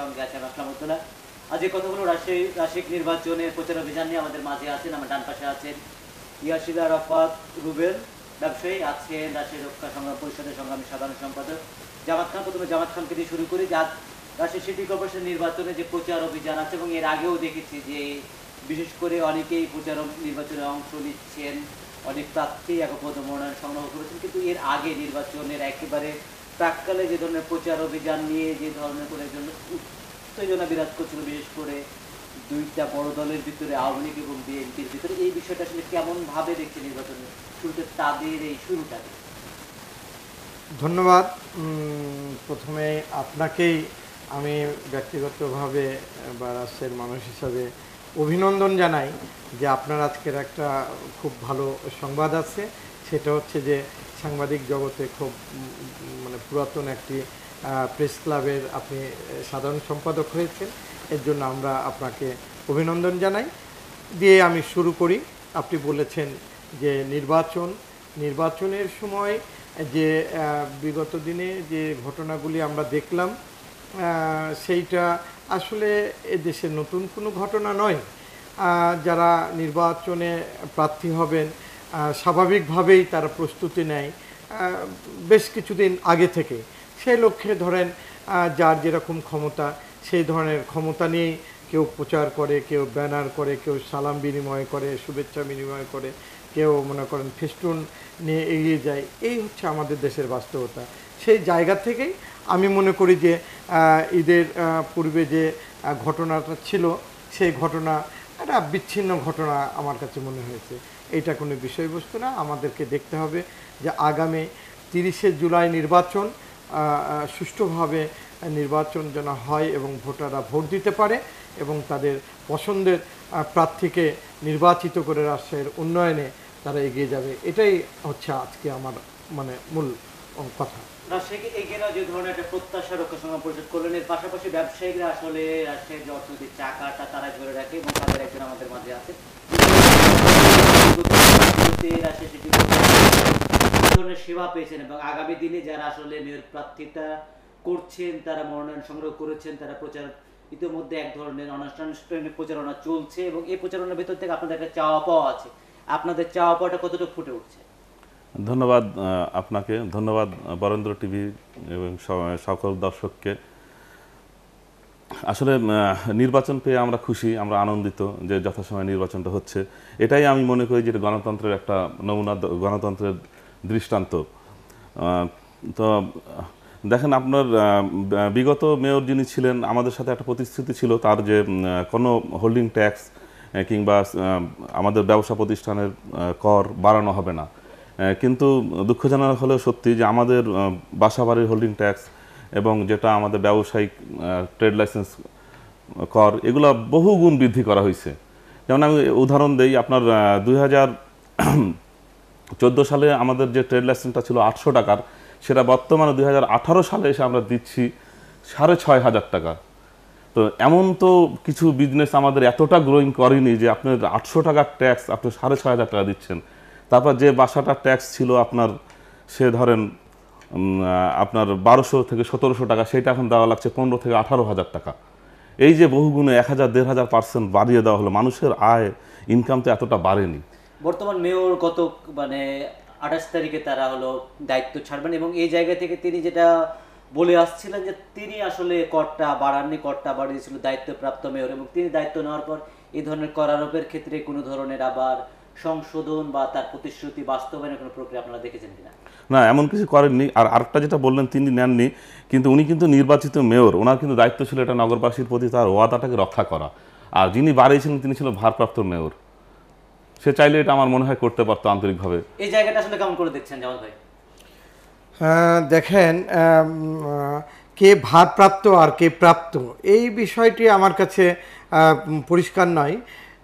সঙ্গে আছেন আসলাম উদ্দোলা আজ এই কথাগুলো রাজশাহী রাশিক নির্বাচনের প্রচার অভিযান নিয়ে আমাদের মাঝে আছেন আমার ডান পাশে আছেন ইয়াসিদা রফাত রুবেল ব্যবসায়ী আছেন রাশিয়া রক্ষা সংগ্রাম পরিষদের সংগ্রামী সাধারণ সম্পাদক জামাত খান প্রথমে জামাত খানকে দিয়ে শুরু করি যা রাশিয়া সিটি কর্পোরেশন নির্বাচনে যে প্রচার অভিযান আছে এবং এর আগেও দেখেছি যে বিশেষ করে অনেকেই প্রচার নির্বাচনে অংশ নিচ্ছেন অনেক প্রার্থী একপ্রদ মনোনয়ন সংগ্রহ করেছেন কিন্তু এর আগে নির্বাচনের একেবারে প্রাককালে যে ধরনের প্রচার অভিযান নিয়ে যে ধরনের করে উত্তেজনা বিরাজ করছিল বিশেষ করে দুইটা বড় দলের ভিতরে আওয়ামী লীগ এবং বিএনপির ভিতরে এই বিষয়টা আসলে কেমনভাবে দেখছে নির্বাচনে শুরুতে তাদের এই শুরুটা ধন্যবাদ প্রথমে আপনাকেই আমি ব্যক্তিগতভাবে বা রাষ্ট্রের মানুষ হিসাবে অভিনন্দন জানাই যে আপনার আজকের একটা খুব ভালো সংবাদ আছে সেটা হচ্ছে যে সাংবাদিক জগতে খুব মানে পুরাতন একটি প্রেস ক্লাবের আপনি সাধারণ সম্পাদক হয়েছেন এর জন্য আমরা আপনাকে অভিনন্দন জানাই দিয়ে আমি শুরু করি আপনি বলেছেন যে নির্বাচন নির্বাচনের সময় যে বিগত দিনে যে ঘটনাগুলি আমরা দেখলাম সেইটা আসলে দেশের নতুন কোনো ঘটনা নয় যারা নির্বাচনে প্রার্থী হবেন স্বাভাবিকভাবেই তারা প্রস্তুতি নেয় বেশ কিছুদিন আগে থেকে সেই লক্ষ্যে ধরেন যার যেরকম ক্ষমতা সেই ধরনের ক্ষমতা নিয়েই কেউ প্রচার করে কেউ ব্যানার করে কেউ সালাম বিনিময় করে শুভেচ্ছা বিনিময় করে কেউ মনে করেন ফেস্টুন নিয়ে এগিয়ে যায় এই হচ্ছে আমাদের দেশের বাস্তবতা সেই জায়গা থেকেই আমি মনে করি যে ঈদের পূর্বে যে ঘটনাটা ছিল সেই ঘটনা একটা বিচ্ছিন্ন ঘটনা আমার কাছে মনে হয়েছে এটা কোনো বিষয়বস্তু না আমাদেরকে দেখতে হবে যে আগামী তিরিশে জুলাই নির্বাচন সুষ্ঠুভাবে নির্বাচন যেন হয় এবং ভোটাররা ভোট দিতে পারে এবং তাদের পছন্দের প্রার্থীকে নির্বাচিত করে রাষ্ট্রের উন্নয়নে তারা এগিয়ে যাবে এটাই হচ্ছে আজকে আমার মানে মূল কথা রাজশাহীকে এগিয়ে যে ধরনের একটা প্রত্যাশা রক্ষা সংগ্রাম পরিষদ করলেন পাশাপাশি ব্যবসায়ীরা আসলে রাজশাহীর যে অর্থনীতির চাকাটা তারা ধরে রাখে এবং তাদের একজন আমাদের মাঝে আছে সেবা পেয়েছেন এবং আগামী দিনে যারা আসলে মেয়র প্রার্থীতা করছেন তারা মনোনয়ন সংগ্রহ করেছেন তারা প্রচার ইতিমধ্যে এক ধরনের অনানুষ্ঠানিক প্রচারণা চলছে এবং এই প্রচারণার ভেতর থেকে আপনাদের একটা চাওয়া পাওয়া আছে আপনাদের চাওয়া পাওয়াটা কতটুকু ফুটে উঠছে ধন্যবাদ আপনাকে ধন্যবাদ বরেন্দ্র টিভি এবং সকল দর্শককে আসলে নির্বাচন পেয়ে আমরা খুশি আমরা আনন্দিত যে যথাসময়ে নির্বাচনটা হচ্ছে এটাই আমি মনে করি যে গণতন্ত্রের একটা নমুনা গণতন্ত্রের দৃষ্টান্ত তো দেখেন আপনার বিগত মেয়র যিনি ছিলেন আমাদের সাথে একটা প্রতিশ্রুতি ছিল তার যে কোনো হোল্ডিং ট্যাক্স কিংবা আমাদের ব্যবসা প্রতিষ্ঠানের কর বাড়ানো হবে না কিন্তু দুঃখজনক হলেও সত্যি যে আমাদের বাসা বাড়ির হোল্ডিং ট্যাক্স এবং যেটা আমাদের ব্যবসায়িক ট্রেড লাইসেন্স কর এগুলো বহুগুণ বৃদ্ধি করা হয়েছে যেমন আমি উদাহরণ দিই আপনার দুই হাজার চোদ্দো সালে আমাদের যে ট্রেড লাইসেন্সটা ছিল আটশো টাকার সেটা বর্তমানে দুই সালে এসে আমরা দিচ্ছি সাড়ে ছয় হাজার টাকা তো এমন তো কিছু বিজনেস আমাদের এতটা গ্রোয়িং করেনি যে আপনার আটশো টাকার ট্যাক্স আপনি সাড়ে ছয় হাজার টাকা দিচ্ছেন তারপর যে বাসাটা ট্যাক্স ছিল আপনার সে ধরেন আপনার বারোশো থেকে সতেরোশো টাকা সেটা এখন দেওয়া লাগছে পনেরো থেকে আঠারো হাজার টাকা এই যে বহুগুণে এক হাজার দেড় হাজার পার্সেন্ট বাড়িয়ে দেওয়া হলো মানুষের আয় ইনকাম তো এতটা বাড়েনি বর্তমান মেয়র গত মানে আঠাশ তারিখে তারা হলো দায়িত্ব ছাড়বেন এবং এই জায়গা থেকে তিনি যেটা বলে আসছিলেন যে তিনি আসলে করটা বাড়াননি করটা বাড়িয়েছিল দায়িত্বপ্রাপ্ত মেয়র এবং তিনি দায়িত্ব নেওয়ার পর এই ধরনের করারোপের ক্ষেত্রে কোনো ধরনের আবার সংশোধন বা তার প্রতিশ্রুতি বাস্তবায়নের কোনো প্রক্রিয়া আপনারা দেখেছেন কিনা না এমন কিছু করেননি আর আরেকটা যেটা বললেন তিনি নেননি কিন্তু উনি কিন্তু নির্বাচিত মেয়র ওনার কিন্তু দায়িত্ব ছিল এটা নগরবাসীর প্রতি তার ওয়াদাটাকে রক্ষা করা আর যিনি বাড়িয়েছিলেন তিনি ছিল ভারপ্রাপ্ত মেয়র সে চাইলে এটা আমার মনে হয় করতে পারতো আন্তরিকভাবে এই জায়গাটা আসলে কেমন করে দেখছেন জামাল ভাই দেখেন কে ভারপ্রাপ্ত আর কে প্রাপ্ত এই বিষয়টি আমার কাছে পরিষ্কার নয়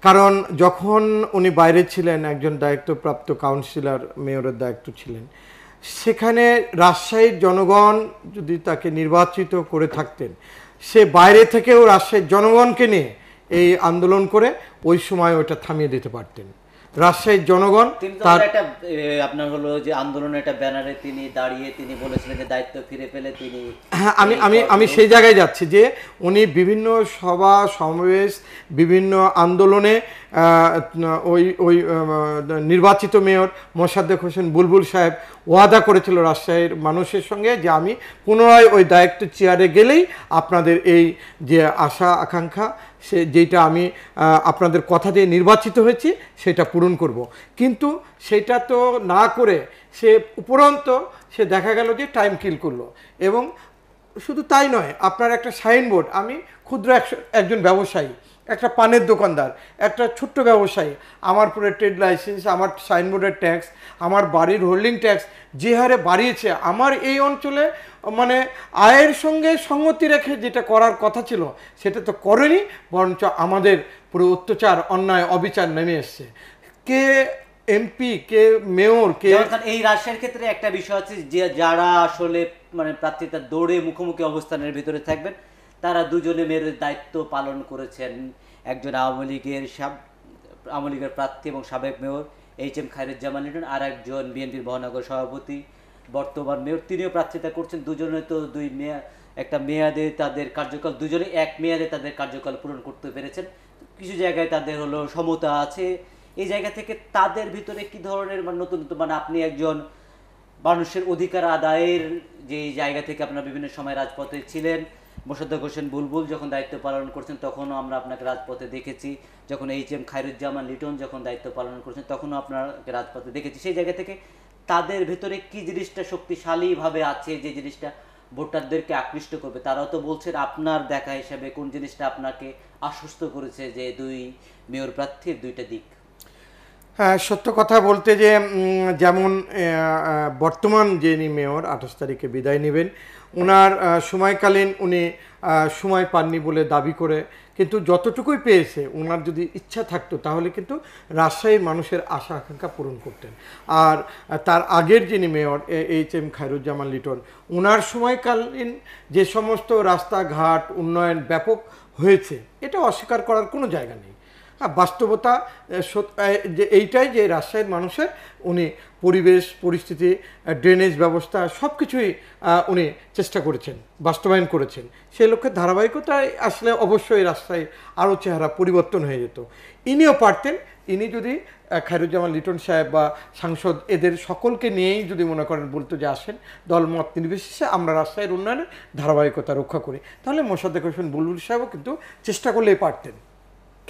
কারণ যখন উনি বাইরে ছিলেন একজন দায়িত্বপ্রাপ্ত কাউন্সিলর মেয়রের দায়িত্ব ছিলেন সেখানে রাজশাহীর জনগণ যদি তাকে নির্বাচিত করে থাকতেন সে বাইরে থেকেও রাজশাহীর জনগণকে নিয়ে এই আন্দোলন করে ওই সময় ওটা থামিয়ে দিতে পারতেন রাজশাহীর জনগণ তার একটা আপনার হলো যে আন্দোলনের একটা ব্যানারে তিনি দাঁড়িয়ে তিনি বলেছিলেন যে দায়িত্ব ফিরে পেলে তিনি হ্যাঁ আমি আমি আমি সেই জায়গায় যাচ্ছি যে উনি বিভিন্ন সভা সমাবেশ বিভিন্ন আন্দোলনে ওই ওই নির্বাচিত মেয়র মোসাদ্দেক হোসেন বুলবুল সাহেব ওয়াদা করেছিল রাজশাহীর মানুষের সঙ্গে যে আমি পুনরায় ওই দায়িত্ব চেয়ারে গেলেই আপনাদের এই যে আশা আকাঙ্ক্ষা সে যেটা আমি আপনাদের কথা দিয়ে নির্বাচিত হয়েছি সেটা পূরণ করব। কিন্তু সেটা তো না করে সে উপরন্ত সে দেখা গেল যে টাইম কিল করলো এবং শুধু তাই নয় আপনার একটা সাইনবোর্ড আমি ক্ষুদ্র একজন ব্যবসায়ী একটা পানের দোকানদার একটা ছোট্ট ব্যবসায়ী আমার পুরো ট্রেড লাইসেন্স আমার সাইনবোর্ডের ট্যাক্স আমার বাড়ির হোল্ডিং ট্যাক্স যে হারে বাড়িয়েছে আমার এই অঞ্চলে মানে আয়ের সঙ্গে সঙ্গতি রেখে যেটা করার কথা ছিল সেটা তো করেনি বরঞ্চ আমাদের পুরো অত্যাচার অন্যায় অবিচার নেমে এসছে কে এমপি কে মেয়র কে এই রাশিয়ার ক্ষেত্রে একটা বিষয় আছে যে যারা আসলে মানে প্রার্থীটা দৌড়ে মুখোমুখি অবস্থানের ভিতরে থাকবেন তারা দুজনে মেয়ের দায়িত্ব পালন করেছেন একজন আওয়ামী লীগের আওয়ামী লীগের প্রার্থী এবং সাবেক mayor H M Khairuzzaman Liton আর একজন বিএনপির মহানগর সভাপতি বর্তমান মেয়র তিনিও প্রার্থিতা করছেন দুজনে তো দুই মেয়া একটা মেয়াদে তাদের কার্যকাল দুজনে এক মেয়াদে তাদের কার্যকাল পূরণ করতে পেরেছেন কিছু জায়গায় তাদের হলো সমতা আছে এই জায়গা থেকে তাদের ভিতরে কি ধরনের মানে নতুন নতুন মানে আপনি একজন মানুষের অধিকার আদায়ের যে জায়গা থেকে আপনার বিভিন্ন সময় রাজপথে ছিলেন মোশাদ্দক হোসেন বুলবুল যখন দায়িত্ব পালন করছেন তখনও আমরা আপনাকে রাজপথে দেখেছি যখন এইচ এম খায়রুজ্জামান লিটন যখন দায়িত্ব পালন করছেন তখনও আপনাকে রাজপথে দেখেছি সেই জায়গা থেকে তাদের ভেতরে কি জিনিসটা শক্তিশালীভাবে আছে যে জিনিসটা ভোটারদেরকে আকৃষ্ট করবে তারাও তো বলছেন আপনার দেখা হিসাবে কোন জিনিসটা আপনাকে আশ্বস্ত করেছে যে দুই মেয়র প্রার্থীর দুইটা দিক হ্যাঁ সত্য কথা বলতে যে যেমন বর্তমান যিনি মেয়র আঠাশ তারিখে বিদায় নেবেন ওনার সময়কালীন উনি সময় পাননি বলে দাবি করে কিন্তু যতটুকুই পেয়েছে ওনার যদি ইচ্ছা থাকতো তাহলে কিন্তু রাজশাহীর মানুষের আশা আকাঙ্ক্ষা পূরণ করতেন আর তার আগের যিনি mayor H M Khairuzzaman Liton ওনার সময়কালীন যে সমস্ত রাস্তাঘাট উন্নয়ন ব্যাপক হয়েছে এটা অস্বীকার করার কোনো জায়গা নেই হ্যাঁ, বাস্তবতা যে এইটাই যে রাজশাহীর মানুষের উনি পরিবেশ পরিস্থিতি ড্রেনেজ ব্যবস্থা সব কিছুই উনি চেষ্টা করেছেন বাস্তবায়ন করেছেন সেই লক্ষ্যে ধারাবাহিকতায় আসলে অবশ্যই রাস্তায় আরও চেহারা পরিবর্তন হয়ে যেত ইনিও পারতেন ইনি যদি খায়রুজ্জামান লিটন সাহেব বা সাংসদ এদের সকলকে নিয়েই যদি মনে করেন বলতো যে আসেন দল মত নির্বিশেষে আমরা রাস্তায় উন্নয়নে ধারাবাহিকতা রক্ষা করি তাহলে মোসাদ্দেক হোসেন বুলবুল সাহেবও কিন্তু চেষ্টা করলেই পারতেন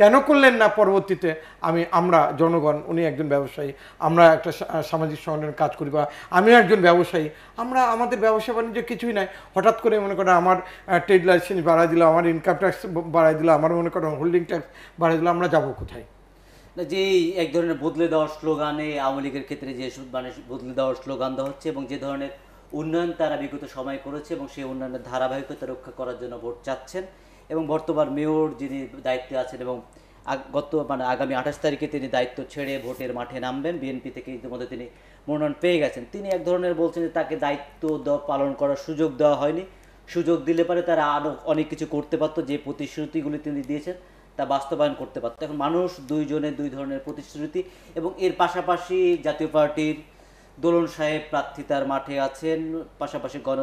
কেন করলেন না পরবর্তীতে আমি আমরা জনগণ উনি একজন ব্যবসায়ী আমরা একটা সামাজিক সংগঠনের কাজ করি বা আমিও একজন ব্যবসায়ী আমরা আমাদের ব্যবসা বাণিজ্য কিছুই নাই হঠাৎ করে মনে করেন আমার ট্রেড লাইসেন্স বাড়াই দিল আমার ইনকাম ট্যাক্স বাড়াই দিল আমার মনে করেন হোল্ডিং ট্যাক্স বাড়াই দিল আমরা যাবো কোথায় যে এক ধরনের বদলে দেওয়ার স্লোগানে আওয়ামী লীগের ক্ষেত্রে যে মানে বদলে দেওয়ার স্লোগান দেওয়া হচ্ছে এবং যে ধরনের উন্নয়ন তারা বিগত সময় করেছে এবং সেই উন্নয়নের ধারাবাহিকতা রক্ষা করার জন্য ভোট চাচ্ছেন এবং বর্তমান মেয়র যিনি দায়িত্বে আছেন এবং গত মানে আগামী আঠাশ তারিখে তিনি দায়িত্ব ছেড়ে ভোটের মাঠে নামবেন বিএনপি থেকে ইতিমধ্যে তিনি মনোনয়ন পেয়ে গেছেন তিনি এক ধরনের বলছেন যে তাকে দায়িত্ব পালন করার সুযোগ দেওয়া হয়নি সুযোগ দিলে পরে তারা আরও অনেক কিছু করতে পারতো যে প্রতিশ্রুতিগুলি তিনি দিয়েছেন তা বাস্তবায়ন করতে পারতো এখন মানুষ দুইজনের দুই ধরনের প্রতিশ্রুতি এবং এর পাশাপাশি জাতীয় পার্টির দোলন সাহেব প্রার্থী তার মাঠে আছেন পাশাপাশি গণ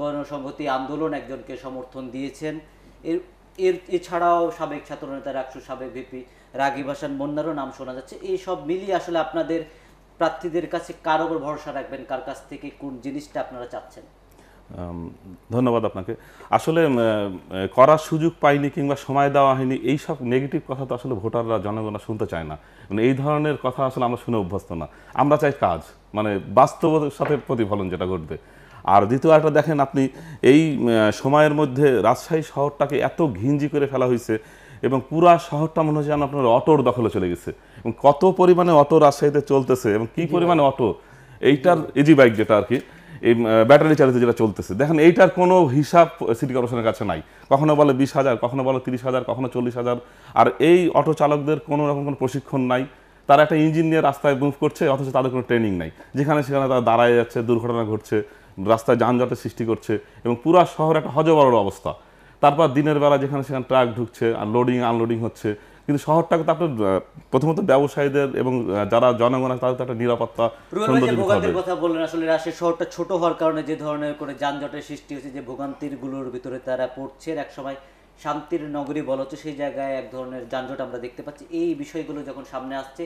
গণসংহতি আন্দোলন একজনকে সমর্থন দিয়েছেন এর এর এছাড়াও সাবেক ছাত্রনেতা রাকসু সাবেক ভিপি রাগিব হাসান বন্যারও নাম শোনা যাচ্ছে এই সব মিলিয়ে আসলে আপনাদের প্রার্থীদের কাছে কার ওপর ভরসা রাখবেন কার কাছ থেকে কোন জিনিসটা আপনারা চাচ্ছেন ধন্যবাদ আপনাকে আসলে করার সুযোগ পাইনি কিংবা সময় দেওয়া হয়নি এই সব নেগেটিভ কথা তো আসলে ভোটাররা জনগণ শুনতে চায় না মানে এই ধরনের কথা আসলে আমরা শুনে অভ্যস্ত না আমরা চাই কাজ মানে বাস্তবতার সাথে প্রতিফলন যেটা ঘটবে আর দ্বিতীয় একটা দেখেন আপনি এই সময়ের মধ্যে রাজশাহী শহরটাকে এত ঘিঞ্জি করে ফেলা হয়েছে এবং পুরা শহরটা মনে হচ্ছে যেন আপনার অটোর দখলে চলে গেছে এবং কত পরিমাণে অটো রাজশাহীতে চলতেছে এবং কি পরিমাণে অটো এইটার ইজি বাইক যেটা আর কি এই ব্যাটারি চালিত যেটা চলতেছে দেখেন এইটার কোনো হিসাব সিটি কর্পোরেশনের কাছে নাই কখনো বলে বিশ হাজার কখনো বলে তিরিশ হাজার কখনো চল্লিশ হাজার আর এই অটো চালকদের কোনো রকম কোনো প্রশিক্ষণ নাই তারা একটা ইঞ্জিন নিয়ে রাস্তায় মুভ করছে অথচ তাদের কোনো ট্রেনিং নাই যেখানে সেখানে তারা দাঁড়ায় যাচ্ছে দুর্ঘটনা ঘটছে রাস্তায় যানজটের সৃষ্টি করছে এবং পুরো শহর একটা হজবরল অবস্থা তারপর দিনের বেলা যেখানে সেখানে ট্রাক ঢুকছে আর লোডিং আনলোডিং হচ্ছে কিন্তু শহরটাকে তো আপনার প্রথমত ব্যবসায়ীদের এবং যারা জনগণ আছে তাদের একটা নিরাপত্তা কথা বললেন আসলে রাশিয়ার শহরটা ছোট হওয়ার কারণে যে ধরনের কোনো যানজটের সৃষ্টি হচ্ছে যে ভোগান্তির গুলোর ভিতরে তারা পড়ছে এক সময় শান্তির নগরী বলা হচ্ছে সেই জায়গায় এক ধরনের যানজট আমরা দেখতে পাচ্ছি এই বিষয়গুলো যখন সামনে আসছে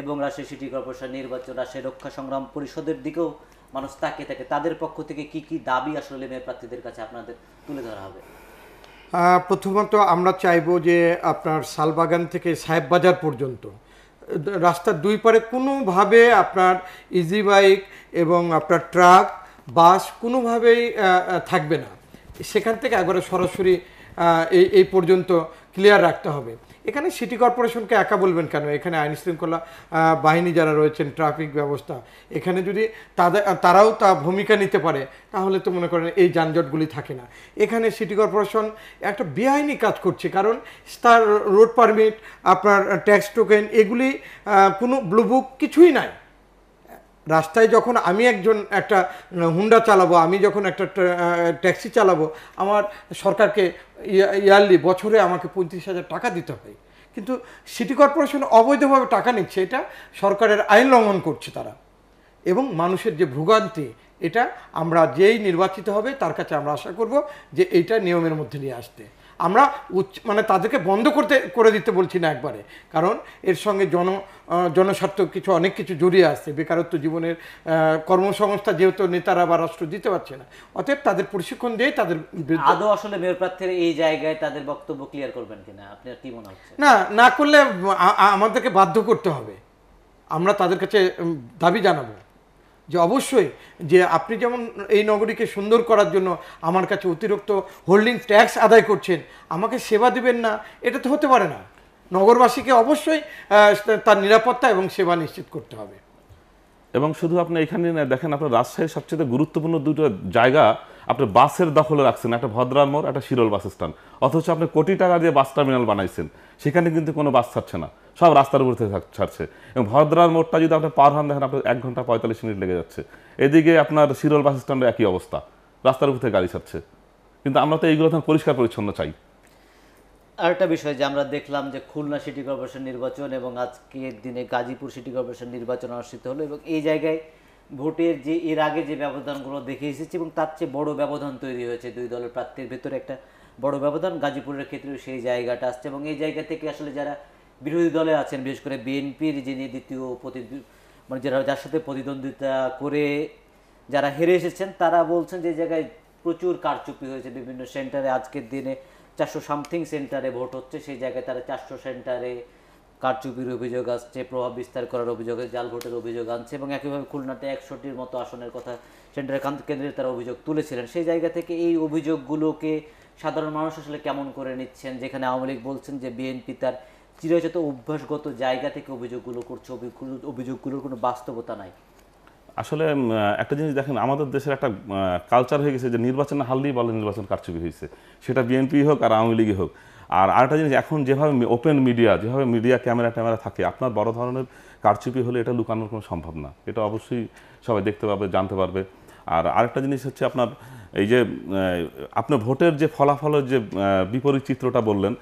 এবং রাজশাহী সিটি কর্পোরেশন নির্বাচন রাজশাহী রক্ষা সংগ্রাম পরিষদের দিকেও মানুষ তাকিয়ে থাকে তাদের পক্ষ থেকে কি কি দাবি আসলে মেয়র প্রার্থীদের কাছে আপনাদের তুলে ধরা হবে প্রথমত আমরা চাইব যে আপনার শালবাগান থেকে সাহেব বাজার পর্যন্ত রাস্তার দুই পারে কোনোভাবে আপনার ইজি বাইক এবং আপনার ট্রাক বাস কোনোভাবেই থাকবে না সেখান থেকে একবারে সরাসরি এই এই পর্যন্ত ক্লিয়ার রাখতে হবে এখানে সিটি কর্পোরেশনকে একা বলবেন কেন এখানে আইন শৃঙ্খলা বাহিনী যারা রয়েছেন ট্রাফিক ব্যবস্থা এখানে যদি তাদের তারাও তা ভূমিকা নিতে পারে তাহলে তো মনে করেন এই যানজটগুলি থাকে না এখানে সিটি কর্পোরেশন একটা বেআইনি কাজ করছে কারণ তার রোড পারমিট আপনার ট্যাক্স টোকেন এগুলি কোনো ব্লুবুক কিছুই নাই রাস্তায় যখন আমি একজন একটা হুন্ডা চালাবো আমি যখন একটা ট্যাক্সি চালাবো আমার সরকারকে ইয়ারলি বছরে আমাকে পঁয়ত্রিশ হাজার টাকা দিতে হয় কিন্তু সিটি কর্পোরেশন অবৈধভাবে টাকা নিচ্ছে এটা সরকারের আইন লঙ্ঘন করছে তারা এবং মানুষের যে ভোগান্তি এটা আমরা যেই নির্বাচিত হবে তার কাছে আমরা আশা করব যে এইটা নিয়মের মধ্যে নিয়ে আসতে আমরা উচ্চ মানে তাদেরকে বন্ধ করতে করে দিতে বলছি না একবারে কারণ এর সঙ্গে জন জনস্বার্থ কিছু অনেক কিছু জড়িয়ে আসছে বেকারত্ব জীবনের কর্মসংস্থা যেহেতু নেতারা বা রাষ্ট্র দিতে পারছে না অতএব তাদের প্রশিক্ষণ দিয়ে তাদের আদৌ আসলে মেয়র প্রার্থীর এই জায়গায় তাদের বক্তব্য ক্লিয়ার করবেন কিনা আপনার কি মনে হচ্ছে না না করলে আমাদেরকে বাধ্য করতে হবে আমরা তাদের কাছে দাবি জানাবো যে অবশ্যই যে আপনি যেমন এই নগরীকে সুন্দর করার জন্য আমার কাছে অতিরিক্ত হোল্ডিং ট্যাক্স আদায় করছেন আমাকে সেবা দিবেন না এটা তো হতে পারে না নগরবাসীকে অবশ্যই তার নিরাপত্তা এবং সেবা নিশ্চিত করতে হবে এবং শুধু আপনি এখানে না দেখেন আপনার রাজশাহীর সবচেয়ে গুরুত্বপূর্ণ দুটো জায়গা আপনি বাসের দখলে রাখছেন একটা ভদ্রামোর একটা শিরল বাস স্ট্যান্ড অথচ আপনি কোটি টাকা দিয়ে বাস টার্মিনাল বানাইছেন সেখানে কিন্তু কোনো বাস ছাড়ছে না সব রাস্তার উপর থেকে ছাড়ছে এবং ভদ্রার মোড়টা যদি আপনি পার হন দেখেন আপনার এক ঘন্টা পঁয়তাল্লিশ মিনিট লেগে যাচ্ছে এদিকে আপনার শিরোল বাস স্ট্যান্ডে একই অবস্থা রাস্তার উপর থেকে গাড়ি ছাড়ছে কিন্তু আমরা তো এইগুলো এখন পরিষ্কার পরিচ্ছন্ন চাই আরেকটা বিষয় যে আমরা দেখলাম যে খুলনা সিটি কর্পোরেশন নির্বাচন এবং আজকের দিনে গাজীপুর সিটি কর্পোরেশন নির্বাচন অনুষ্ঠিত হলো এবং এই জায়গায় ভোটের যে এর আগে যে ব্যবধানগুলো দেখে এসেছি এবং তার চেয়ে বড় ব্যবধান তৈরি হয়েছে দুই দলের প্রার্থীর ভেতরে একটা বড় ব্যবধান গাজীপুরের ক্ষেত্রেও সেই জায়গাটা আসছে এবং এই জায়গা থেকে আসলে যারা বিরোধী দলে আছেন বিশেষ করে বিএনপির যিনি দ্বিতীয় প্রতিদ্বন্দ্বী মানে যারা যার সাথে প্রতিদ্বন্দ্বিতা করে যারা হেরে এসেছেন তারা বলছেন যে জায়গায় প্রচুর কারচুপি হয়েছে বিভিন্ন সেন্টারে আজকের দিনে চারশো সামথিং সেন্টারে ভোট হচ্ছে সেই জায়গায় তারা চারশো সেন্টারে কারচুপির অভিযোগ আসছে প্রভাব বিস্তার করার অভিযোগ জাল ভোটের অভিযোগ আনছে এবং একইভাবে খুলনাতে একশোটির মতো আসনের কথা সেন্টারের কেন্দ্রে তারা অভিযোগ তুলেছিলেন সেই জায়গা থেকে এই অভিযোগগুলোকে সাধারণ মানুষ আসলে কেমন করে নিচ্ছেন যেখানে আওয়ামী লীগ বলছেন যে বিএনপি তার চিরাচত অভ্যাসগত জায়গা থেকে অভিযোগগুলো করছে অভিযোগগুলোর কোনো বাস্তবতা নাই আসলে একটা জিনিস দেখেন আমাদের দেশের একটা কালচার হয়ে গেছে যে নির্বাচন হারলেই বলে নির্বাচন কারচুপি হয়েছে সেটা বিএনপি হোক আর আওয়ামী লীগই হোক আর আরেকটা জিনিস এখন যেভাবে ওপেন মিডিয়া যেভাবে মিডিয়া ক্যামেরা ট্যামেরা থাকে আপনার বড় ধরনের কারচুপি হলে এটা লুকানোর কোনো সম্ভব না এটা অবশ্যই সবাই দেখতে পাবে জানতে পারবে আর আরেকটা জিনিস হচ্ছে আপনার এই যে আপনার ভোটের যে ফলাফলের যে বিপরীত চিত্রটা বললেন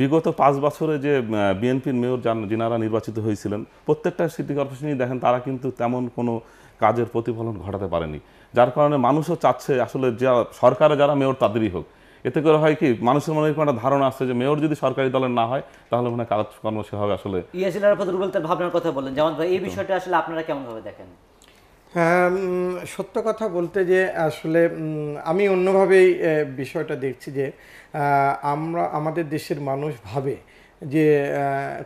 বিগত পাঁচ বছরে যে বিএনপির মেয়র যিনারা নির্বাচিত হয়েছিলেন প্রত্যেকটা সিটি কর্পোরেশনই দেখেন তারা কিন্তু তেমন কোনো কাজের প্রতিফলন ঘটাতে পারেনি যার কারণে মানুষও চাচ্ছে আসলে যা সরকারে যারা মেয়র তাদেরই হোক এতে করে হয় কি মানুষের মনে একটা ধারণা আসছে যে মেয়র যদি সরকারি দলের না হয় তাহলে মনে হয় কাজকর্ম সে হবে আসলে ইয়াসিন আরাফাত রুবেল তার ভাবনার কথা বললেন যেমন ভাই এই বিষয়টা আসলে আপনারা কেমন ভাবে দেখেন হ্যাঁ, সত্য কথা বলতে যে আসলে আমি অন্যভাবেই বিষয়টা দেখছি যে আমরা আমাদের দেশের মানুষ ভাবে যে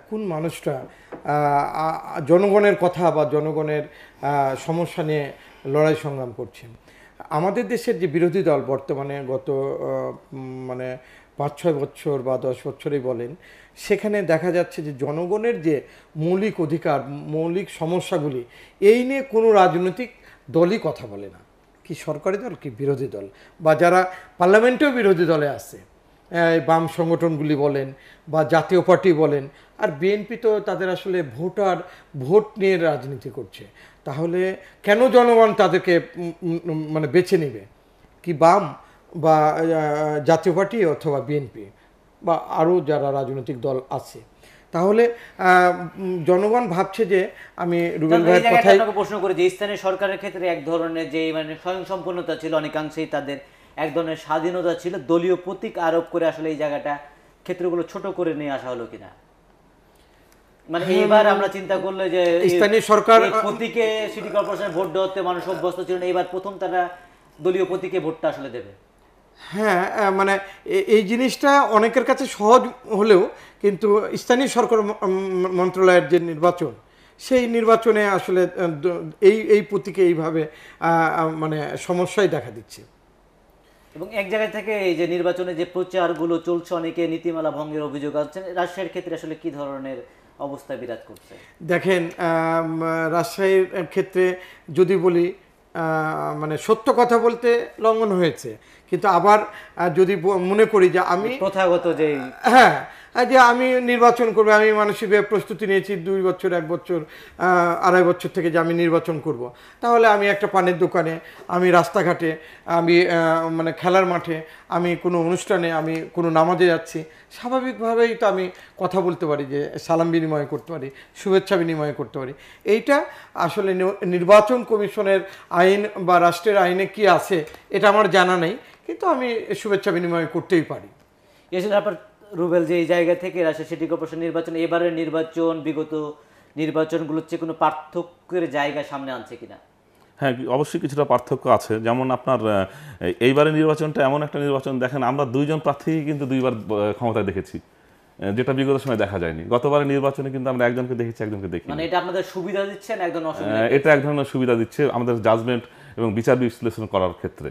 কোন মানুষটা জনগণের কথা বা জনগণের সমস্যা নিয়ে লড়াই সংগ্রাম করছেন আমাদের দেশের যে বিরোধী দল বর্তমানে গত মানে পাঁচ ছয় বছর বা দশ বছরেই বলেন সেখানে দেখা যাচ্ছে যে জনগণের যে মৌলিক অধিকার মৌলিক সমস্যাগুলি এই নিয়ে কোনো রাজনৈতিক দলই কথা বলে না কি সরকারি দল কি বিরোধী দল বা যারা পার্লামেন্টেও বিরোধী দলে আছে বাম সংগঠনগুলি বলেন বা জাতীয় পার্টি বলেন আর বিএনপি তো তাদের আসলে ভোটার ভোট নিয়ে রাজনীতি করছে তাহলে কেন জনগণ তাদেরকে মানে বেছে নেবে কি বাম বা জাতীয় পার্টি অথবা বিএনপি বা আরও যারা রাজনৈতিক দল আছে তাহলে জনগণ ভাবছে যে আমি রুবেল ভাইয়ের কথাই প্রশ্ন করে যে স্থানীয় সরকারের ক্ষেত্রে এক ধরনের যে মানে স্বয়ংসম্পূর্ণতা ছিল অনেকাংশেই তাদের এক ধরনের স্বাধীনতা ছিল দলীয় প্রতীক আরোপ করে আসলে এই জায়গাটা ক্ষেত্রগুলো ছোট করে নিয়ে আসা হলো কিনা মানে হ্যাঁ, এইবার আমরা চিন্তা করলে যে স্থানীয় সরকার প্রতীকে সিটি কর্পোরেশন ভোট দেওয়াতে মানুষ অভ্যস্ত ছিল এইবার প্রথম তারা দলীয় প্রতীকে ভোটটা আসলে দেবে হ্যাঁ মানে এই জিনিসটা অনেকের কাছে সহজ হলেও কিন্তু স্থানীয় সরকার মন্ত্রণালয়ের যে নির্বাচন সেই নির্বাচনে আসলে এই এই প্রতীকে এইভাবে মানে সমস্যাই দেখা দিচ্ছে এবং এক জায়গায় থেকে এই যে নির্বাচনে যে প্রচারগুলো চলছে অনেকে নীতিমালা ভঙ্গের অভিযোগ আসছেন রাজশাহীর ক্ষেত্রে আসলে কি ধরনের অবস্থা বিরাজ করছে দেখেন রাজশাহীর ক্ষেত্রে যদি বলি মানে সত্য কথা বলতে লঙ্ঘন হয়েছে কিন্তু আবার যদি মনে করি যে আমি প্রথাগত যে হ্যাঁ যে আমি নির্বাচন করব আমি মানসিকভাবে প্রস্তুতি নিয়েছি দুই বছর এক বছর আড়াই বছর থেকে যে আমি নির্বাচন করব। তাহলে আমি একটা পানের দোকানে আমি রাস্তাঘাটে আমি মানে খেলার মাঠে আমি কোনো অনুষ্ঠানে আমি কোনো নামাজে যাচ্ছি স্বাভাবিকভাবেই তো আমি কথা বলতে পারি যে সালাম বিনিময় করতে পারি শুভেচ্ছা বিনিময় করতে পারি এইটা আসলে নির্বাচন কমিশনের আইন বা রাষ্ট্রের আইনে কি আছে এটা আমার জানা নেই কিন্তু আমি শুভেচ্ছা বিনিময় করতেই পারি এছাড়া আপনার রুবেল যে এই জায়গা থেকে রাজশাহী সিটি কর্পোরেশন নির্বাচন এবারের নির্বাচন বিগত নির্বাচনগুলোর চেয়ে কোনো পার্থক্যের জায়গা সামনে আনছে কিনা হ্যাঁ অবশ্যই কিছুটা পার্থক্য আছে যেমন আপনার এইবারে নির্বাচনটা এমন একটা নির্বাচন দেখেন আমরা দুইজন প্রার্থী কিন্তু দুইবার ক্ষমতায় দেখেছি যেটা বিগত সময় দেখা যায়নি গতবারের নির্বাচনে কিন্তু আমরা একজনকে দেখেছি একজনকে দেখি মানে এটা আপনাদের সুবিধা দিচ্ছে না একজন এটা এক ধরনের সুবিধা দিচ্ছে আমাদের জাজমেন্ট এবং বিচার বিশ্লেষণ করার ক্ষেত্রে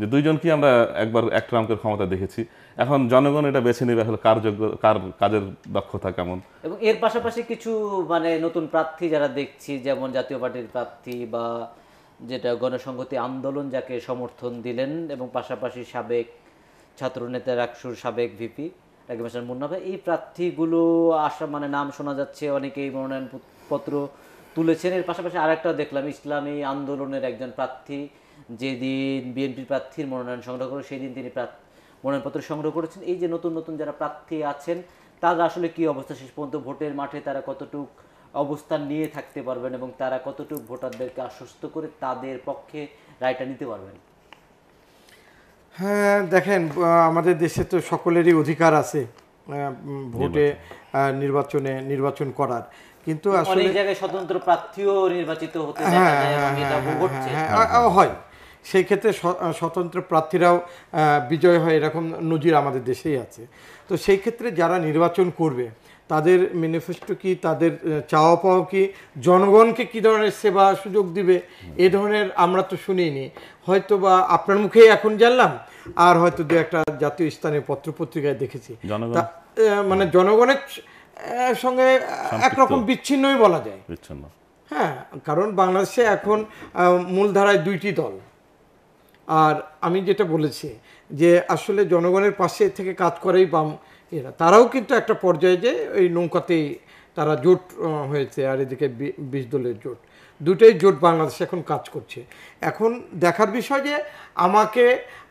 যে দুইজনকেই আমরা একবার এক ট্রাম্পের ক্ষমতা দেখেছি এখন জনগণ এটা বেছে নেবে আসলে কার যোগ্য কার কাজের দক্ষতা কেমন এবং এর পাশাপাশি কিছু মানে নতুন প্রার্থী যারা দেখছি যেমন জাতীয় পার্টির প্রার্থী বা যেটা গণসংহতি আন্দোলন যাকে সমর্থন দিলেন এবং পাশাপাশি সাবেক ছাত্রনেতা রাকসুর সাবেক ভিপি রাকিব হাসান মুন্না ভাই এই প্রার্থীগুলো আসা মানে নাম শোনা যাচ্ছে অনেকেই মনোনয়নপত্র তুলেছেন এর পাশাপাশি আরেকটা দেখলাম ইসলামী আন্দোলনের একজন প্রার্থী যেদিন বিএনপি প্রার্থীর মনোনয়ন সংগ্রহ করে সেই দিন তিনি মনোনয়নপত্র সংগ্রহ করেছেন এই যে নতুন নতুন যারা প্রার্থী আছেন তারা আসলে কি অবস্থা শেষ পর্যন্ত ভোটের মাঠে তারা কতটুক অবস্থান নিয়ে থাকতে পারবেন এবং তারা কতটুক ভোটারদেরকে আশ্বস্ত করে তাদের পক্ষে রায়টা নিতে পারবেন হ্যাঁ দেখেন আমাদের দেশে তো সকলেরই অধিকার আছে ভোটে নির্বাচনে নির্বাচন করার কিন্তু আসলে জায়গায় স্বতন্ত্র প্রার্থীও নির্বাচিত হতে হ্যাঁ, হ্যাঁ, হ্যাঁ, হ্যাঁ হয় সেই ক্ষেত্রে স্বতন্ত্র প্রার্থীরাও বিজয় হয় এরকম নজির আমাদের দেশেই আছে তো সেই ক্ষেত্রে যারা নির্বাচন করবে তাদের ম্যানিফেস্টো কি তাদের চাওয়া পাওয়া কি জনগণকে কি ধরনের সেবা সুযোগ দিবে এ ধরনের আমরা তো শুনিনি হয়তো বা আপনার মুখেই এখন জানলাম আর হয়তো দু একটা জাতীয় স্থানীয় পত্রপত্রিকায় দেখেছি মানে জনগণের সঙ্গে একরকম বিচ্ছিন্নই বলা যায় হ্যাঁ কারণ বাংলাদেশে এখন মূলধারায় দুইটি দল আর আমি যেটা বলেছি যে আসলে জনগণের পাশে থেকে কাজ করেই বাম এরা তারাও কিন্তু একটা পর্যায়ে যে ওই নৌকাতেই তারা জোট হয়েছে আর এদিকে বিশ দলের জোট দুটোই জোট বাংলাদেশ এখন কাজ করছে এখন দেখার বিষয় যে আমাকে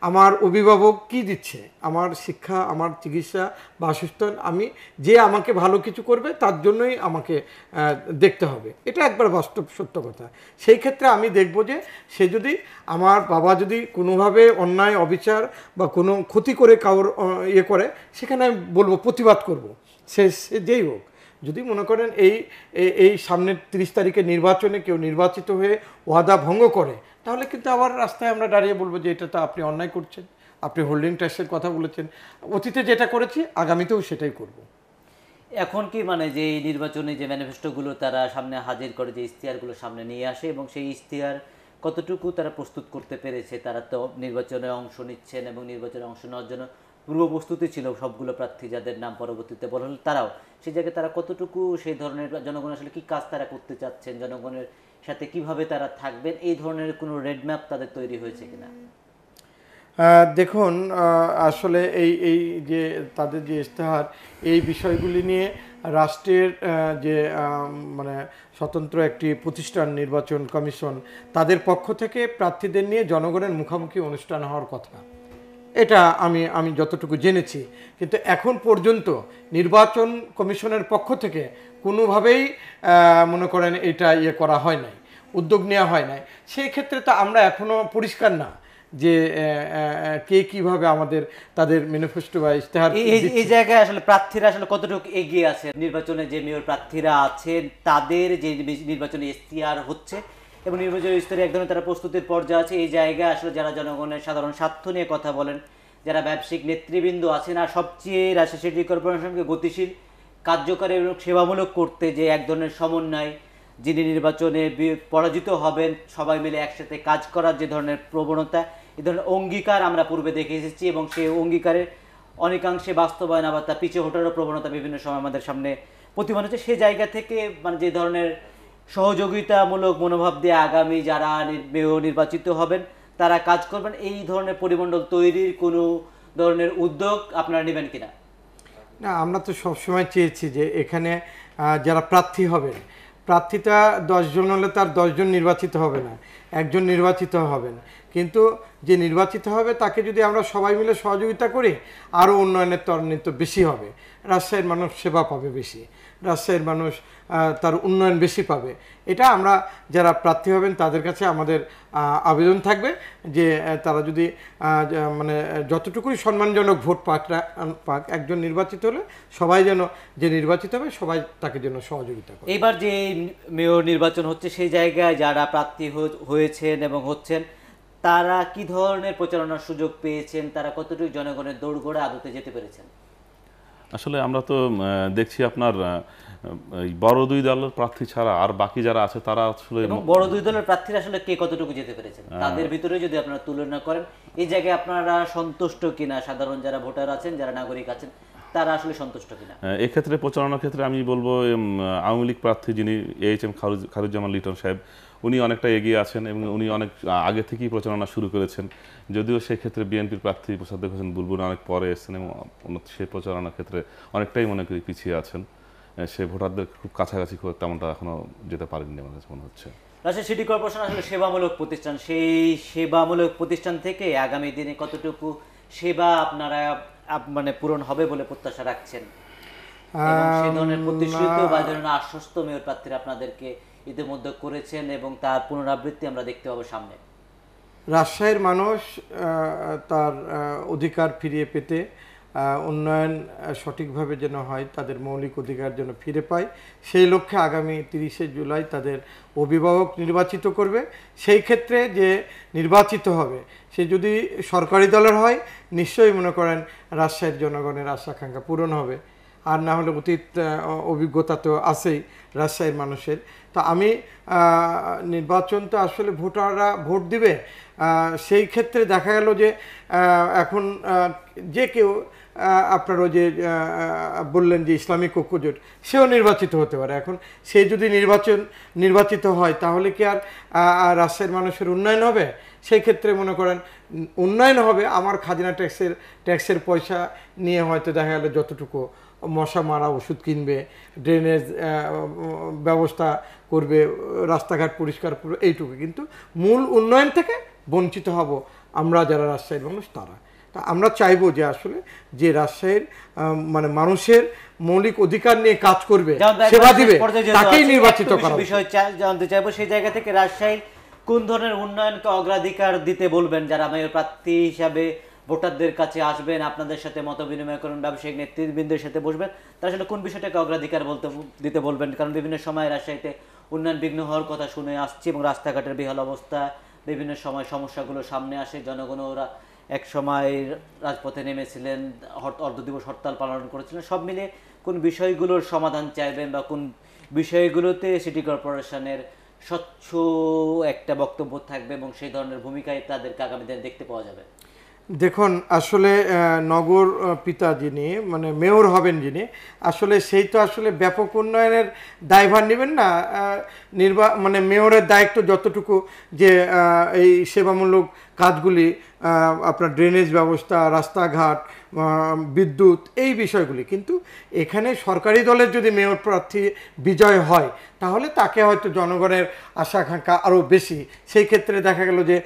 আমার অভিভাবক কি দিচ্ছে আমার শিক্ষা আমার চিকিৎসা বাসস্থান আমি যে আমাকে ভালো কিছু করবে তার জন্যই আমাকে দেখতে হবে এটা একবার বাস্তব সত্য কথা সেই ক্ষেত্রে আমি দেখব যে সে যদি আমার বাবা যদি কোনোভাবে অন্যায় অবিচার বা কোনো ক্ষতি করে কারোর ইয়ে করে সেখানে আমি বলবো প্রতিবাদ করব সে যেই হোক যদি মনে করেন এই এই সামনের তিরিশ তারিখে নির্বাচনে কেউ নির্বাচিত হয়ে ওয়াদা ভঙ্গ করে তাহলে কিন্তু আবার রাস্তায় আমরা দাঁড়িয়ে বলবো যে এটা তো আপনি অন্যায় করছেন আপনি হোল্ডিং ট্যাক্সের কথা বলেছেন অতীতে যেটা করেছি আগামীতেও সেটাই করব এখন কি মানে যে এই নির্বাচনে যে ম্যানিফেস্টোগুলো তারা সামনে হাজির করে যে ইশতেহারগুলো সামনে নিয়ে আসে এবং সেই ইশতেহার কতটুকু তারা প্রস্তুত করতে পেরেছে তারা তো নির্বাচনে অংশ নিচ্ছেন এবং নির্বাচনে অংশ নেওয়ার জন্য পূর্ব প্রস্তুতি ছিল সবগুলো প্রার্থী যাদের নাম পরবর্তীতে বলা হলো তারাও সেই জায়গায় তারা কতটুকু সেই ধরনের জনগণ আসলে কী কাজ তারা করতে চাচ্ছেন জনগণের সাথে কিভাবে তারা থাকবেন এই ধরনের কোনো রেডম্যাপ তাদের তৈরি হয়েছে কিনা দেখুন আসলে এই এই যে তাদের যে ইশতেহার এই বিষয়গুলি নিয়ে রাষ্ট্রের যে মানে স্বতন্ত্র একটি প্রতিষ্ঠান নির্বাচন কমিশন তাদের পক্ষ থেকে প্রার্থীদের নিয়ে জনগণের মুখোমুখি অনুষ্ঠান হওয়ার কথা এটা আমি আমি যতটুকু জেনেছি কিন্তু এখন পর্যন্ত নির্বাচন কমিশনের পক্ষ থেকে কোনোভাবেই মনে করেন এটা ইয়ে করা হয় নাই উদ্যোগ নেওয়া হয় নাই সেই ক্ষেত্রে তো আমরা এখনও পরিষ্কার না যে কে কিভাবে আমাদের তাদের ম্যানিফেস্টো বা ইশতেহার এই জায়গায় আসলে প্রার্থীরা আসলে কতটুকু এগিয়ে আছে নির্বাচনে যে মেয়র প্রার্থীরা আছেন তাদের যে নির্বাচনে ইশতেহার হচ্ছে এবং নির্বাচন স্তরে এক ধরনের তারা প্রস্তুতির পর্যায়ে আছে এই জায়গায় আসলে যারা জনগণের সাধারণ স্বার্থ নিয়ে কথা বলেন যারা ব্যবসায়িক নেতৃবৃন্দ আছে না সবচেয়ে রাজশাহী সিটি কর্পোরেশনকে গতিশীল কার্যকর এবং সেবামূলক করতে যে এক ধরনের সমন্বয় যিনি নির্বাচনে পরাজিত হবেন সবাই মিলে একসাথে কাজ করার যে ধরনের প্রবণতা এ ধরনের অঙ্গীকার আমরা পূর্বে দেখে এসেছি এবং সেই অঙ্গীকারের অনেকাংশে বাস্তবায়ন আবার তা পিছিয়ে হোটারও প্রবণতা বিভিন্ন সময় আমাদের সামনে প্রতিমান হচ্ছে সেই জায়গা থেকে মানে যে ধরনের সহযোগিতামূলক মনোভাব দিয়ে আগামী যারা মেয় নির্বাচিত হবেন তারা কাজ করবেন এই ধরনের পরিমণ্ডল তৈরির কোনো ধরনের উদ্যোগ আপনারা নেবেন কিনা না আমরা তো সবসময় চেয়েছি যে এখানে যারা প্রার্থী হবেন প্রার্থীটা দশজন হলে তার দশজন নির্বাচিত হবে না একজন নির্বাচিত হবেন কিন্তু যে নির্বাচিত হবে তাকে যদি আমরা সবাই মিলে সহযোগিতা করি আরও উন্নয়নের ত্বরান্বিত বেশি হবে রাজশাহীর মানুষ সেবা পাবে বেশি রাজশাহীর মানুষ তার উন্নয়ন বেশি পাবে এটা আমরা যারা প্রার্থী হবেন তাদের কাছে আমাদের আবেদন থাকবে যে তারা যদি মানে যতটুকুই সম্মানজনক ভোট পাকরা পাক একজন নির্বাচিত হলে সবাই যেন যে নির্বাচিত হবে সবাই তাকে যেন সহযোগিতা করে এবার যে মেয়র নির্বাচন হচ্ছে সেই জায়গায় যারা প্রার্থী হয়েছেন এবং হচ্ছেন তারা কি ধরনের প্রচারণার সুযোগ পেয়েছেন তারা কতটুকু জনগণের দৌড়গোড়া আদতে যেতে পেরেছেন আসলে আমরা তো দেখছি আপনার বড় দুই দলের প্রার্থী ছাড়া আর বাকি যারা আছে তারা আসলে বড় দুই দলের প্রার্থী আসলে কে কতটুকু যেতে পেরেছেন হ্যাঁ। তাদের ভিতরে যদি আপনারা তুলনা করেন এই জায়গায় আপনারা সন্তুষ্ট কিনা সাধারণ যারা ভোটার আছেন যারা নাগরিক আছেন তারা আসলে সন্তুষ্ট কিনা হ্যাঁ, এক্ষেত্রে প্রচারণার ক্ষেত্রে আমি বলবো আওয়ামী লীগ প্রার্থী যিনি এইচ এম খারুজ খারুজ্জামান লিটন সাহেব উনি অনেকটা এগিয়ে আছেন এবং উনি অনেক আগে থেকেই প্রচারণা শুরু করেছেন যদিও সেক্ষেত্রে বিএনপির প্রার্থী প্রসাদ্দেক হোসেন বুলবুল অনেক পরে এসেছেন এবং সে প্রচারণার ক্ষেত্রে অনেকটাই মনে করি পিছিয়ে আছেন সে ভোটারদের খুব কাছাকাছি খুব তেমনটা এখনো যেতে পারেননি আমার কাছে মনে হচ্ছে রাজশাহী সিটি কর্পোরেশন আসলে সেবামূলক প্রতিষ্ঠান সেই সেবামূলক প্রতিষ্ঠান থেকে আগামী দিনে কতটুকু সেবা আপনারা মানে পূরণ হবে বলে প্রত্যাশা রাখছেন সেই ধরনের প্রতিশ্রুতি বা ধরনের আশ্বস্ত মেয়র প্রার্থীরা আপনাদেরকে ইতিমধ্যে করেছেন এবং তার পুনরাবৃত্তি আমরা দেখতে পাবো সামনে রাজশাহীর মানুষ তার অধিকার ফিরিয়ে পেতে উন্নয়ন সঠিকভাবে যেন হয় তাদের মৌলিক অধিকার যেন ফিরে পায় সেই লক্ষ্যে আগামী তিরিশে জুলাই তাদের অভিভাবক নির্বাচিত করবে সেই ক্ষেত্রে যে নির্বাচিত হবে সে যদি সরকারি দলের হয় নিশ্চয়ই মনে করেন রাজশাহীর জনগণের আশাকাঙ্ক্ষা পূরণ হবে আর না হলে অতীত অভিজ্ঞতা তো আছেই রাজশাহীর মানুষের তো আমি নির্বাচন তো আসলে ভোটাররা ভোট দিবে সেই ক্ষেত্রে দেখা গেল যে এখন যে কেউ আপনার ওই যে বললেন যে ইসলামিক ঐক্যজোট সেও নির্বাচিত হতে পারে এখন সে যদি নির্বাচন নির্বাচিত হয় তাহলে কি আর রাজশাহীর মানুষের উন্নয়ন হবে সেই ক্ষেত্রে মনে করেন উন্নয়ন হবে আমার খাজনা ট্যাক্সের ট্যাক্সের পয়সা নিয়ে হয়তো দেখা গেলো যতটুকু মশা মারা ওষুধ কিনবে ড্রেনেজ ব্যবস্থা করবে রাস্তাঘাট পরিষ্কার করবে এইটুকু কিন্তু মূল উন্নয়ন থেকে বঞ্চিত হব আমরা যারা রাজশাহীর মানুষ তারা তা আমরা চাইব যে আসলে যে রাজশাহীর মানে মানুষের মৌলিক অধিকার নিয়ে কাজ করবে সেবা দিবে তাকেই নির্বাচিত করা বিষয় জানতে চাইব সেই জায়গা থেকে রাজশাহীর কোন ধরনের উন্নয়নকে অগ্রাধিকার দিতে বলবেন যারা মেয়র প্রার্থী হিসাবে ভোটারদের কাছে আসবেন আপনাদের সাথে মত বিনিময় করুন ব্যবসায়িক নেতৃবৃন্দের সাথে বসবেন তার আসলে কোন বিষয়টাকে অগ্রাধিকার বলতে দিতে বলবেন কারণ বিভিন্ন সময় রাজশাহীতে উন্নয়ন বিঘ্ন হওয়ার কথা শুনে আসছে এবং রাস্তাঘাটের বেহাল অবস্থা বিভিন্ন সময় সমস্যাগুলো সামনে আসে জনগণ ওরা এক সময় রাজপথে নেমেছিলেন অর্ধদিবস হরতাল পালন করেছিলেন সব মিলে কোন বিষয়গুলোর সমাধান চাইবেন বা কোন বিষয়গুলোতে সিটি কর্পোরেশনের স্বচ্ছ একটা বক্তব্য থাকবে এবং সেই ধরনের ভূমিকায় তাদেরকে আগামী দিনে দেখতে পাওয়া যাবে দেখুন আসলে নগর পিতা যিনি মানে মেয়র হবেন যিনি আসলে সেই তো আসলে ব্যাপক উন্নয়নের দায়ভার নেবেন না নির্বা মানে মেয়রের দায়িত্ব যতটুকু যে এই সেবামূলক কাজগুলি আপনার ড্রেনেজ ব্যবস্থা রাস্তাঘাট বিদ্যুৎ এই বিষয়গুলি কিন্তু এখানে সরকারি দলের যদি মেয়র প্রার্থী বিজয় হয় তাহলে তাকে হয়তো জনগণের আশা আকাঙ্ক্ষা আরও বেশি সেই ক্ষেত্রে দেখা গেল যে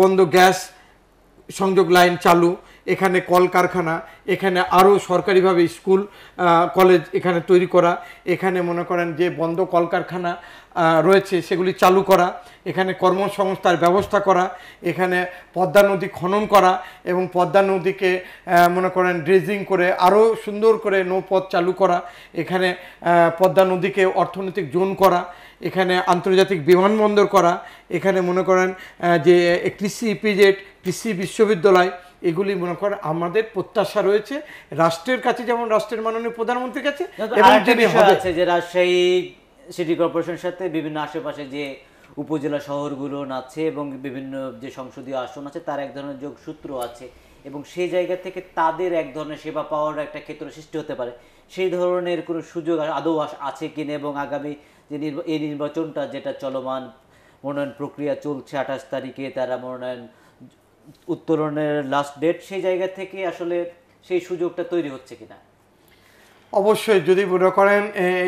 বন্ধ গ্যাস সংযোগ লাইন চালু এখানে কলকারখানা এখানে আরও সরকারিভাবে স্কুল কলেজ এখানে তৈরি করা এখানে মনে করেন যে বন্ধ কলকারখানা রয়েছে সেগুলি চালু করা এখানে কর্মসংস্থার ব্যবস্থা করা এখানে পদ্মা নদী খনন করা এবং পদ্মা নদীকে মনে করেন ড্রেজিং করে আরও সুন্দর করে নৌপথ চালু করা এখানে পদ্মা নদীকে অর্থনৈতিক জোন করা এখানে আন্তর্জাতিক বিমানবন্দর করা এখানে মনে করেন যে কৃষি ইপিজেট কৃষি বিশ্ববিদ্যালয় এগুলি মনে করেন আমাদের প্রত্যাশা রয়েছে রাষ্ট্রের কাছে যেমন রাষ্ট্রের মাননীয় প্রধানমন্ত্রীর কাছে যে রাজশাহী সিটি কর্পোরেশনের সাথে বিভিন্ন আশেপাশে যে উপজেলা শহরগুলো আছে এবং বিভিন্ন যে সংসদীয় আসন আছে তার এক ধরনের যোগসূত্র আছে এবং সেই জায়গা থেকে তাদের এক ধরনের সেবা পাওয়ার একটা ক্ষেত্র সৃষ্টি হতে পারে সেই ধরনের কোনো সুযোগ আদৌ আছে কিনা এবং আগামী যে এই নির্বাচনটা যেটা চলমান মনোনয়ন প্রক্রিয়া চলছে আঠাশ তারিখে তারা মনোনয়ন উত্তোলনের লাস্ট ডেট সেই জায়গা থেকে আসলে সেই সুযোগটা তৈরি হচ্ছে কিনা অবশ্যই যদি মনে করেন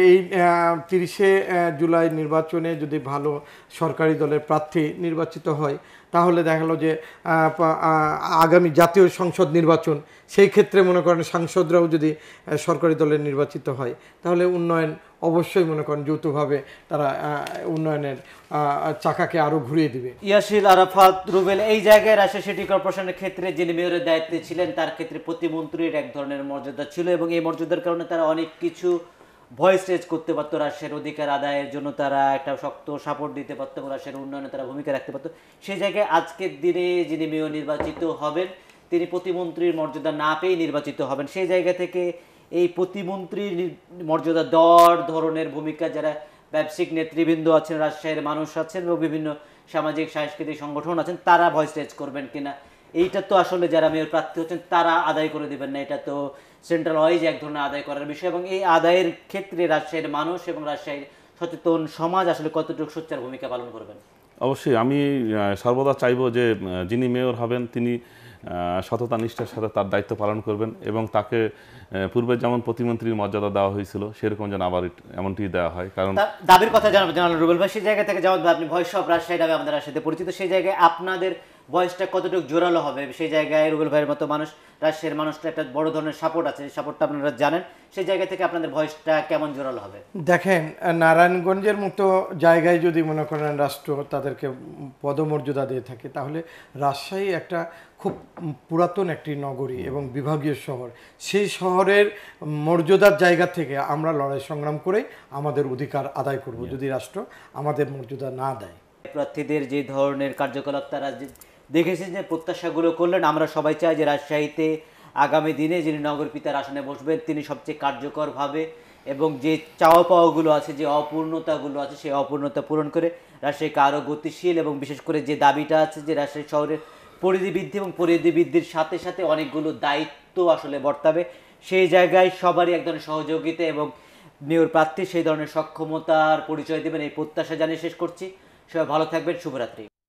এই তিরিশে জুলাই নির্বাচনে যদি ভালো সরকারি দলের প্রার্থী নির্বাচিত হয় তাহলে দেখালো যে আগামী জাতীয় সংসদ নির্বাচন সেই ক্ষেত্রে মনে করেন সাংসদরাও যদি সরকারি দলে নির্বাচিত হয় তাহলে উন্নয়ন অবশ্যই মনে করেন যৌথভাবে তারা উন্নয়নের চাকাকে আরও ঘুরিয়ে দিবে ইয়াসিল আরাফাত রুবেল এই জায়গায় রাজশাহী সিটি কর্পোরেশনের ক্ষেত্রে যিনি মেয়রের দায়িত্বে ছিলেন তার ক্ষেত্রে প্রতিমন্ত্রীর এক ধরনের মর্যাদা ছিল এবং এই মর্যাদার কারণে তারা অনেক কিছু ভয়েস রেজ করতে পারতো রাশিয়ার অধিকার আদায়ের জন্য তারা একটা শক্ত সাপোর্ট দিতে পারতো রাশিয়ার উন্নয়নে তারা ভূমিকা রাখতে পারতো সেই জায়গায় আজকের দিনে যিনি মেয়র নির্বাচিত হবেন তিনি প্রতিমন্ত্রীর মর্যাদা না পেয়ে নির্বাচিত হবেন সেই জায়গা থেকে এই প্রতিমন্ত্রীর মর্যাদা দর ধরনের ভূমিকা যারা ব্যবসায়িক নেতৃবৃন্দ আছেন রাজশাহীর মানুষ আছেন এবং বিভিন্ন সামাজিক সাংস্কৃতিক সংগঠন আছেন তারা ভয়েস রেজ করবেন কিনা এইটা তো আসলে যারা মেয়র প্রার্থী হচ্ছেন তারা আদায় করে দেবেন না এটা তো সেন্ট্রাল ওয়াইজ এক ধরনের আদায় করার বিষয় এবং এই আদায়ের ক্ষেত্রে রাজশাহীর মানুষ এবং রাজশাহীর সচেতন সমাজ আসলে কতটুকু সোচ্চার ভূমিকা পালন করবেন অবশ্যই আমি সর্বদা চাইব যে যিনি মেয়র হবেন তিনি সততা নিষ্ঠার সাথে তার দায়িত্ব পালন করবেন এবং তাকে পূর্বে যেমন প্রতিমন্ত্রীর মর্যাদা দেওয়া হয়েছিল সেরকম যেন আবার এমনটি দেওয়া হয় কারণ দাবির কথা জানাবেন জানালেন রুবেল ভাই সেই জায়গা থেকে যেমন আপনি ভয়েস অফ রাজশাহী দাবি আমাদের রাজশাহীতে পরিচিত সেই জায়গায় আপনাদের ভয়েসটা কতটুকু জোরালো হবে সেই জায়গায় রুবেল ভাইয়ের মতো মানুষ রাশিয়ার মানুষটা একটা বড় ধরনের সাপোর্ট আছে সেই সাপোর্টটা আপনারা জানেন সেই জায়গা থেকে আপনাদের ভয়েসটা কেমন জোরালো হবে দেখেন নারায়ণগঞ্জের মতো জায়গায় যদি মনে করেন রাষ্ট্র তাদেরকে পদমর্যাদা দিয়ে থাকে তাহলে রাজশাহী একটা খুব পুরাতন একটি নগরী এবং বিভাগীয় শহর সেই শহরের মর্যাদার জায়গা থেকে আমরা লড়াই সংগ্রাম করে আমাদের অধিকার আদায় করব যদি রাষ্ট্র আমাদের মর্যাদা না দেয় প্রার্থীদের যে ধরনের কার্যকলাপ তারা দেখেছেন যে প্রত্যাশাগুলো করলেন আমরা সবাই চাই যে রাজশাহীতে আগামী দিনে যিনি নগর পিতার আসনে বসবেন তিনি সবচেয়ে কার্যকরভাবে এবং যে চাওয়া পাওয়াগুলো আছে যে অপূর্ণতাগুলো আছে সেই অপূর্ণতা পূরণ করে রাজশাহীকে আরও গতিশীল এবং বিশেষ করে যে দাবিটা আছে যে রাজশাহী শহরের পরিধি বৃদ্ধি এবং পরিধি বৃদ্ধির সাথে সাথে অনেকগুলো দায়িত্ব আসলে বর্তাবে সেই জায়গায় সবারই এক ধরনের সহযোগিতা এবং মেয়র প্রার্থী সেই ধরনের সক্ষমতার পরিচয় দেবেন এই প্রত্যাশা জানিয়ে শেষ করছি সবাই ভালো থাকবেন শুভরাত্রি